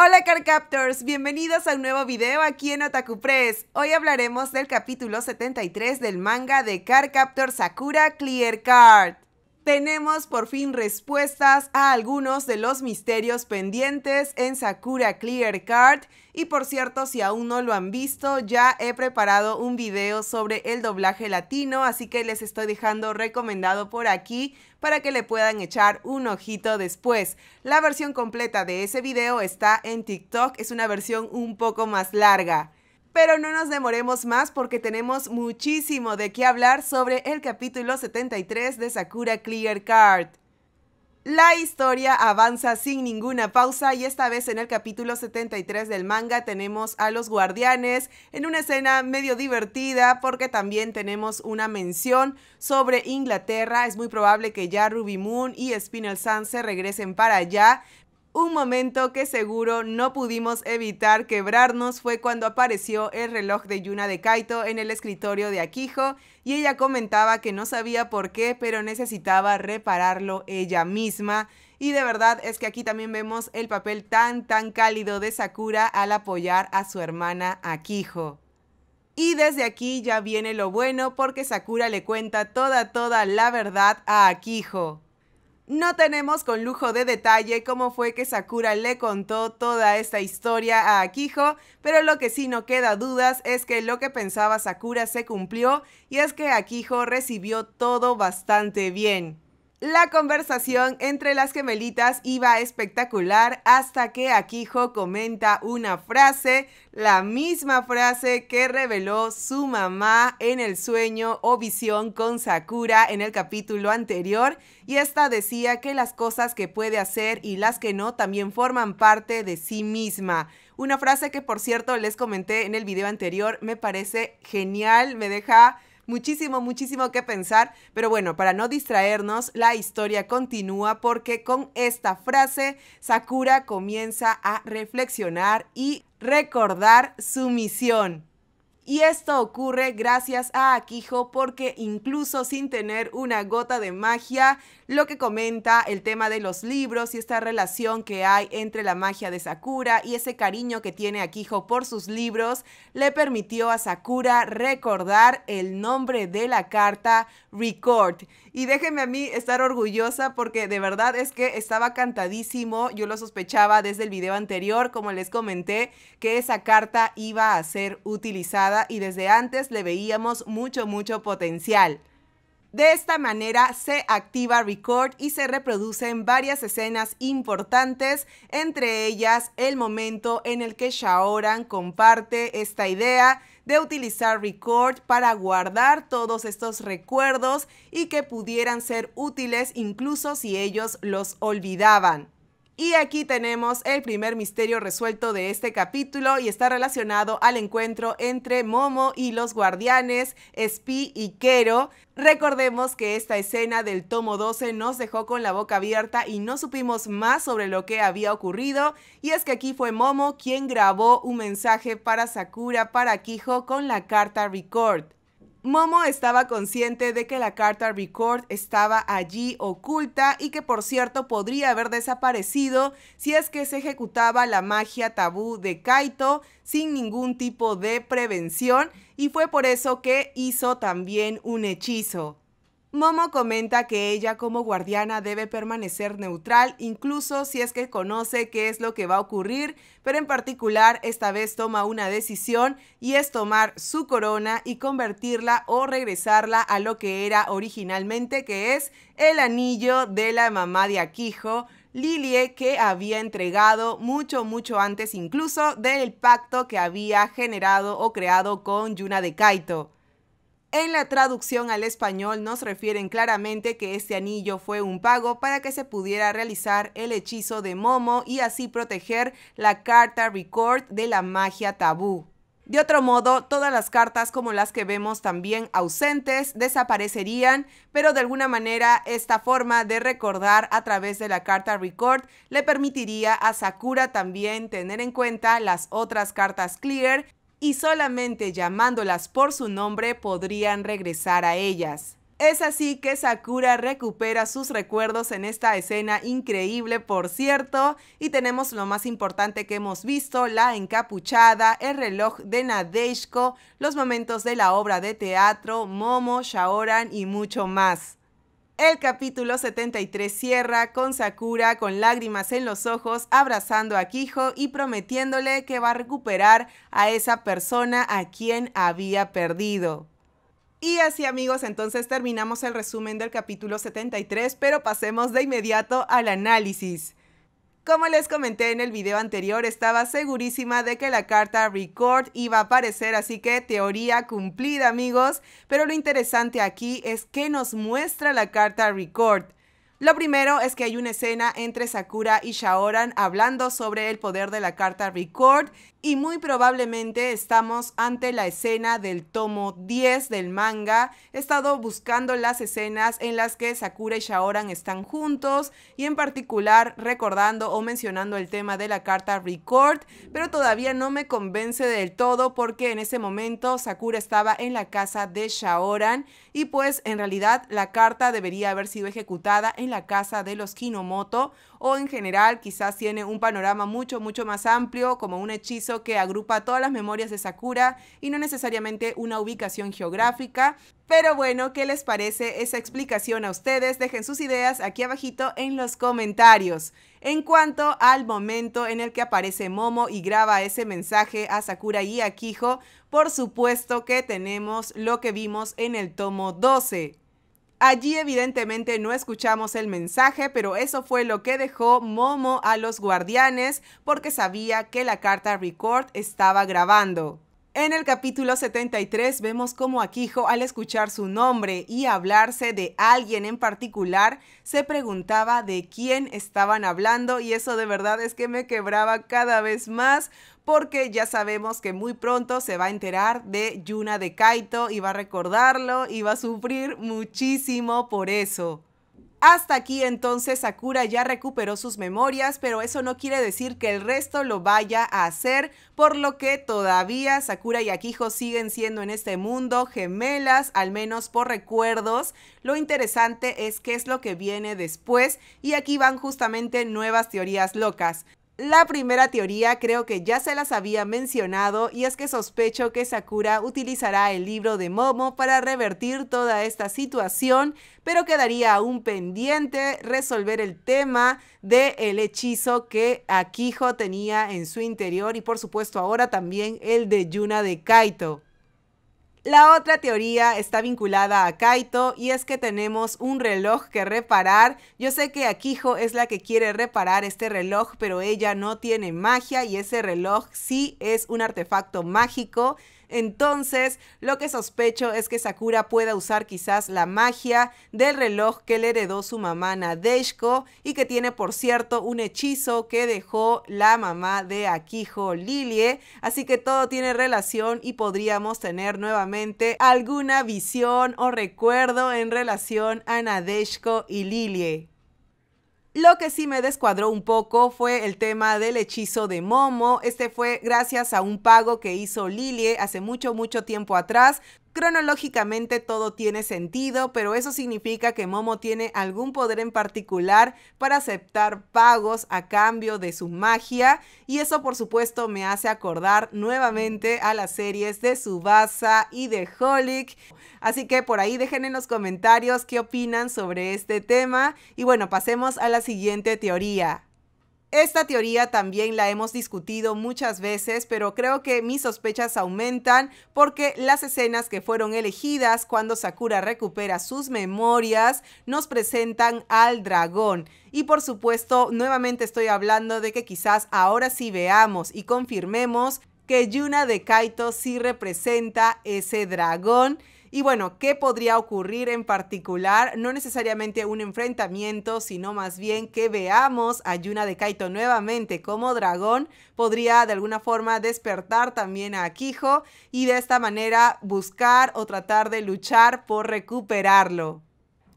Hola Captors, bienvenidos a un nuevo video aquí en Otaku Press. Hoy hablaremos del capítulo 73 del manga de Car Captor Sakura Clear Card tenemos por fin respuestas a algunos de los misterios pendientes en Sakura Clear Card. Y por cierto, si aún no lo han visto, ya he preparado un video sobre el doblaje latino, así que les estoy dejando recomendado por aquí para que le puedan echar un ojito después. La versión completa de ese video está en TikTok, es una versión un poco más larga. Pero no nos demoremos más porque tenemos muchísimo de qué hablar sobre el capítulo 73 de Sakura Clear Card. La historia avanza sin ninguna pausa y esta vez en el capítulo 73 del manga tenemos a los guardianes en una escena medio divertida porque también tenemos una mención sobre Inglaterra. Es muy probable que ya Ruby Moon y Spinel Sun se regresen para allá, un momento que seguro no pudimos evitar quebrarnos fue cuando apareció el reloj de Yuna de Kaito en el escritorio de Akiho y ella comentaba que no sabía por qué, pero necesitaba repararlo ella misma. Y de verdad es que aquí también vemos el papel tan tan cálido de Sakura al apoyar a su hermana Akiho. Y desde aquí ya viene lo bueno porque Sakura le cuenta toda toda la verdad a Akiho. No tenemos con lujo de detalle cómo fue que Sakura le contó toda esta historia a Akiho, pero lo que sí no queda dudas es que lo que pensaba Sakura se cumplió y es que Akiho recibió todo bastante bien. La conversación entre las gemelitas iba espectacular hasta que Akijo comenta una frase, la misma frase que reveló su mamá en el sueño o visión con Sakura en el capítulo anterior y esta decía que las cosas que puede hacer y las que no también forman parte de sí misma. Una frase que por cierto les comenté en el video anterior, me parece genial, me deja muchísimo, muchísimo que pensar, pero bueno, para no distraernos, la historia continúa porque con esta frase Sakura comienza a reflexionar y recordar su misión. Y esto ocurre gracias a Akijo porque incluso sin tener una gota de magia, lo que comenta el tema de los libros y esta relación que hay entre la magia de Sakura y ese cariño que tiene Akijo por sus libros, le permitió a Sakura recordar el nombre de la carta Record. Y déjenme a mí estar orgullosa porque de verdad es que estaba cantadísimo. Yo lo sospechaba desde el video anterior, como les comenté, que esa carta iba a ser utilizada y desde antes le veíamos mucho, mucho potencial. De esta manera se activa Record y se reproducen varias escenas importantes, entre ellas el momento en el que Shaoran comparte esta idea de utilizar Record para guardar todos estos recuerdos y que pudieran ser útiles incluso si ellos los olvidaban. Y aquí tenemos el primer misterio resuelto de este capítulo y está relacionado al encuentro entre Momo y los guardianes, Spi y Kero. Recordemos que esta escena del tomo 12 nos dejó con la boca abierta y no supimos más sobre lo que había ocurrido. Y es que aquí fue Momo quien grabó un mensaje para Sakura para Kijo con la carta Record. Momo estaba consciente de que la carta Record estaba allí oculta y que por cierto podría haber desaparecido si es que se ejecutaba la magia tabú de Kaito sin ningún tipo de prevención y fue por eso que hizo también un hechizo. Momo comenta que ella como guardiana debe permanecer neutral, incluso si es que conoce qué es lo que va a ocurrir, pero en particular esta vez toma una decisión y es tomar su corona y convertirla o regresarla a lo que era originalmente, que es el anillo de la mamá de Aquijo, Lilie que había entregado mucho, mucho antes incluso del pacto que había generado o creado con Yuna de Kaito. En la traducción al español nos refieren claramente que este anillo fue un pago para que se pudiera realizar el hechizo de Momo y así proteger la carta Record de la magia tabú. De otro modo, todas las cartas como las que vemos también ausentes desaparecerían, pero de alguna manera esta forma de recordar a través de la carta Record le permitiría a Sakura también tener en cuenta las otras cartas Clear y solamente llamándolas por su nombre podrían regresar a ellas. Es así que Sakura recupera sus recuerdos en esta escena increíble, por cierto, y tenemos lo más importante que hemos visto, la encapuchada, el reloj de Nadeshko, los momentos de la obra de teatro, Momo, Shaoran y mucho más. El capítulo 73 cierra con Sakura con lágrimas en los ojos abrazando a Kijo y prometiéndole que va a recuperar a esa persona a quien había perdido. Y así amigos, entonces terminamos el resumen del capítulo 73, pero pasemos de inmediato al análisis. Como les comenté en el video anterior, estaba segurísima de que la carta Record iba a aparecer, así que teoría cumplida amigos. Pero lo interesante aquí es que nos muestra la carta Record. Lo primero es que hay una escena entre Sakura y Shaoran hablando sobre el poder de la carta Record y muy probablemente estamos ante la escena del tomo 10 del manga. He estado buscando las escenas en las que Sakura y Shaoran están juntos y en particular recordando o mencionando el tema de la carta Record, pero todavía no me convence del todo porque en ese momento Sakura estaba en la casa de Shaoran y pues en realidad la carta debería haber sido ejecutada en la casa de los Kinomoto o en general quizás tiene un panorama mucho, mucho más amplio como un hechizo que agrupa todas las memorias de Sakura y no necesariamente una ubicación geográfica. Pero bueno, ¿qué les parece esa explicación a ustedes? Dejen sus ideas aquí abajito en los comentarios. En cuanto al momento en el que aparece Momo y graba ese mensaje a Sakura y a Kijo, por supuesto que tenemos lo que vimos en el tomo 12. Allí evidentemente no escuchamos el mensaje, pero eso fue lo que dejó Momo a los guardianes porque sabía que la carta Record estaba grabando. En el capítulo 73 vemos cómo Akijo al escuchar su nombre y hablarse de alguien en particular se preguntaba de quién estaban hablando y eso de verdad es que me quebraba cada vez más porque ya sabemos que muy pronto se va a enterar de Yuna de Kaito y va a recordarlo y va a sufrir muchísimo por eso. Hasta aquí entonces Sakura ya recuperó sus memorias, pero eso no quiere decir que el resto lo vaya a hacer, por lo que todavía Sakura y Akiho siguen siendo en este mundo gemelas, al menos por recuerdos. Lo interesante es qué es lo que viene después y aquí van justamente nuevas teorías locas. La primera teoría creo que ya se las había mencionado y es que sospecho que Sakura utilizará el libro de Momo para revertir toda esta situación, pero quedaría aún pendiente resolver el tema del hechizo que Akiho tenía en su interior y por supuesto ahora también el de Yuna de Kaito. La otra teoría está vinculada a Kaito y es que tenemos un reloj que reparar. Yo sé que Akijo es la que quiere reparar este reloj, pero ella no tiene magia y ese reloj sí es un artefacto mágico. Entonces, lo que sospecho es que Sakura pueda usar quizás la magia del reloj que le heredó su mamá Nadeshko y que tiene, por cierto, un hechizo que dejó la mamá de Akijo Lilie. Así que todo tiene relación y podríamos tener nuevamente alguna visión o recuerdo en relación a Nadeshko y Lilie. Lo que sí me descuadró un poco fue el tema del hechizo de Momo. Este fue gracias a un pago que hizo Lilie hace mucho, mucho tiempo atrás, Cronológicamente todo tiene sentido, pero eso significa que Momo tiene algún poder en particular para aceptar pagos a cambio de su magia y eso por supuesto me hace acordar nuevamente a las series de Subasa y de Holic. Así que por ahí dejen en los comentarios qué opinan sobre este tema y bueno, pasemos a la siguiente teoría. Esta teoría también la hemos discutido muchas veces, pero creo que mis sospechas aumentan porque las escenas que fueron elegidas cuando Sakura recupera sus memorias nos presentan al dragón. Y por supuesto, nuevamente estoy hablando de que quizás ahora sí veamos y confirmemos que Yuna de Kaito sí representa ese dragón y bueno, ¿qué podría ocurrir en particular? No necesariamente un enfrentamiento, sino más bien que veamos a Yuna de Kaito nuevamente como dragón. Podría de alguna forma despertar también a Akijo y de esta manera buscar o tratar de luchar por recuperarlo.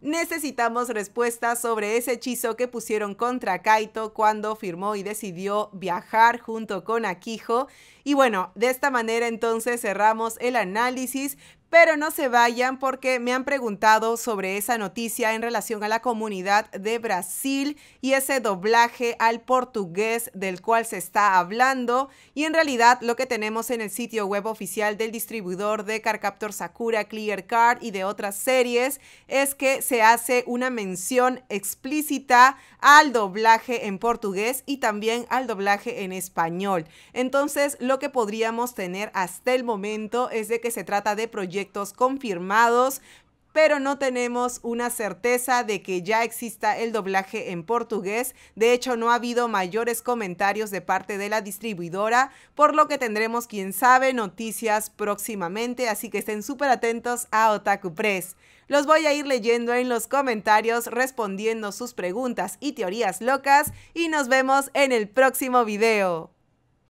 Necesitamos respuestas sobre ese hechizo que pusieron contra Kaito cuando firmó y decidió viajar junto con Akijo. Y bueno, de esta manera entonces cerramos el análisis, pero no se vayan porque me han preguntado sobre esa noticia en relación a la comunidad de Brasil y ese doblaje al portugués del cual se está hablando. Y en realidad lo que tenemos en el sitio web oficial del distribuidor de Carcaptor Sakura, Clear Card y de otras series es que se hace una mención explícita al doblaje en portugués y también al doblaje en español. Entonces lo que podríamos tener hasta el momento es de que se trata de proyectos confirmados, pero no tenemos una certeza de que ya exista el doblaje en portugués. De hecho, no ha habido mayores comentarios de parte de la distribuidora, por lo que tendremos, quien sabe, noticias próximamente, así que estén súper atentos a Otaku Press. Los voy a ir leyendo en los comentarios, respondiendo sus preguntas y teorías locas, y nos vemos en el próximo video.